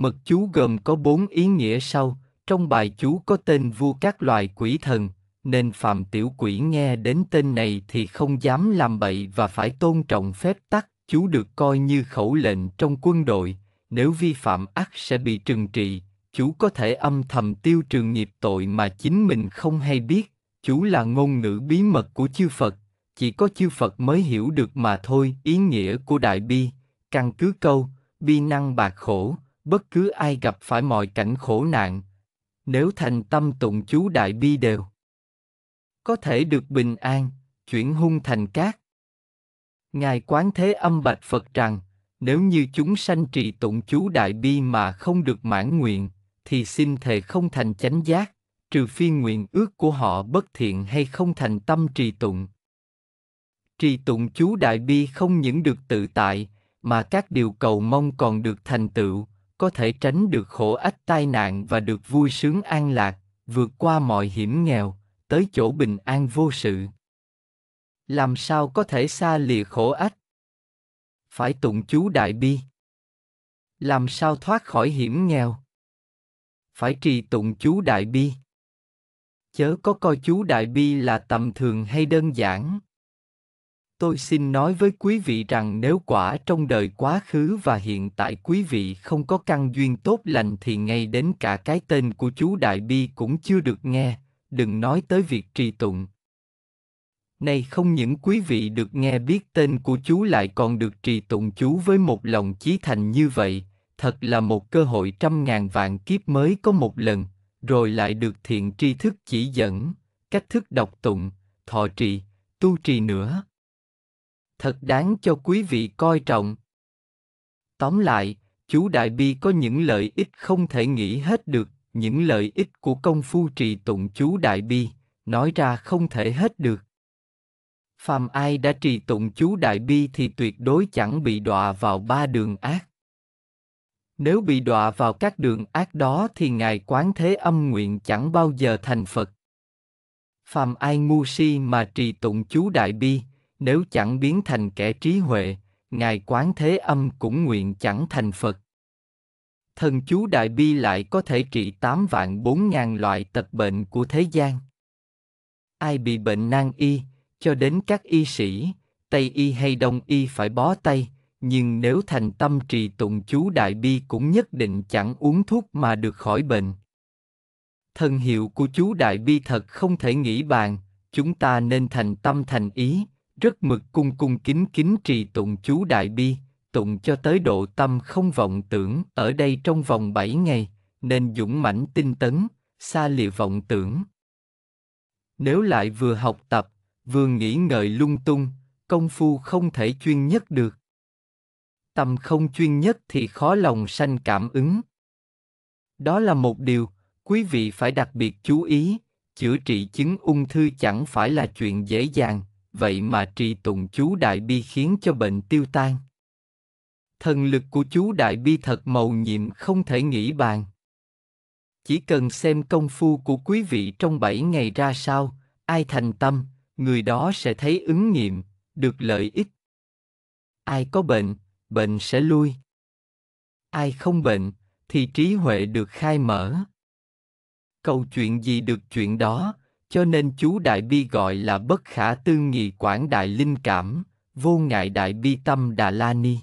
Mật chú gồm có bốn ý nghĩa sau, trong bài chú có tên vua các loài quỷ thần, nên phạm tiểu quỷ nghe đến tên này thì không dám làm bậy và phải tôn trọng phép tắc, chú được coi như khẩu lệnh trong quân đội, nếu vi phạm ác sẽ bị trừng trị, chú có thể âm thầm tiêu trừ nghiệp tội mà chính mình không hay biết, chú là ngôn ngữ bí mật của chư Phật, chỉ có chư Phật mới hiểu được mà thôi, ý nghĩa của đại bi, căn cứ câu, bi năng bạc khổ, bất cứ ai gặp phải mọi cảnh khổ nạn, nếu thành tâm tụng chú đại bi đều có thể được bình an, chuyển hung thành cát. Ngài Quán Thế Âm bạch Phật rằng, nếu như chúng sanh trì tụng chú đại bi mà không được mãn nguyện, thì xin thề không thành chánh giác, trừ phi nguyện ước của họ bất thiện hay không thành tâm trì tụng. Trì tụng chú đại bi không những được tự tại, mà các điều cầu mong còn được thành tựu, có thể tránh được khổ ách tai nạn và được vui sướng an lạc, vượt qua mọi hiểm nghèo, tới chỗ bình an vô sự. Làm sao có thể xa lìa khổ ách? Phải tụng chú đại bi. Làm sao thoát khỏi hiểm nghèo? Phải trì tụng chú đại bi. Chớ có coi chú đại bi là tầm thường hay đơn giản tôi xin nói với quý vị rằng nếu quả trong đời quá khứ và hiện tại quý vị không có căn duyên tốt lành thì ngay đến cả cái tên của chú đại bi cũng chưa được nghe đừng nói tới việc trì tụng nay không những quý vị được nghe biết tên của chú lại còn được trì tụng chú với một lòng chí thành như vậy thật là một cơ hội trăm ngàn vạn kiếp mới có một lần rồi lại được thiện tri thức chỉ dẫn cách thức đọc tụng thọ trì tu trì nữa thật đáng cho quý vị coi trọng. Tóm lại, chú Đại Bi có những lợi ích không thể nghĩ hết được, những lợi ích của công phu trì tụng chú Đại Bi, nói ra không thể hết được. Phàm ai đã trì tụng chú Đại Bi thì tuyệt đối chẳng bị đọa vào ba đường ác. Nếu bị đọa vào các đường ác đó thì Ngài Quán Thế Âm nguyện chẳng bao giờ thành Phật. Phàm ai ngu si mà trì tụng chú Đại Bi, nếu chẳng biến thành kẻ trí huệ, Ngài Quán Thế Âm cũng nguyện chẳng thành Phật. Thần chú Đại Bi lại có thể trị 8 vạn 4 ngàn loại tật bệnh của thế gian. Ai bị bệnh nan y, cho đến các y sĩ, Tây y hay Đông y phải bó tay, nhưng nếu thành tâm trì tụng chú Đại Bi cũng nhất định chẳng uống thuốc mà được khỏi bệnh. Thần hiệu của chú Đại Bi thật không thể nghĩ bàn, chúng ta nên thành tâm thành ý, rất mực cung cung kính kính trì tụng chú Đại Bi, tụng cho tới độ tâm không vọng tưởng ở đây trong vòng bảy ngày, nên dũng mãnh tinh tấn, xa lìa vọng tưởng. Nếu lại vừa học tập, vừa nghĩ ngợi lung tung, công phu không thể chuyên nhất được. Tâm không chuyên nhất thì khó lòng sanh cảm ứng. Đó là một điều, quý vị phải đặc biệt chú ý, chữa trị chứng ung thư chẳng phải là chuyện dễ dàng vậy mà trì tụng chú đại bi khiến cho bệnh tiêu tan thần lực của chú đại bi thật màu nhiệm không thể nghĩ bàn chỉ cần xem công phu của quý vị trong 7 ngày ra sao, ai thành tâm, người đó sẽ thấy ứng nghiệm, được lợi ích. Ai có bệnh, bệnh sẽ lui. Ai không bệnh, thì trí huệ được khai mở. Câu chuyện gì được chuyện đó, cho nên chú Đại Bi gọi là bất khả tư nghị quảng đại linh cảm, vô ngại Đại Bi tâm Đà La Ni.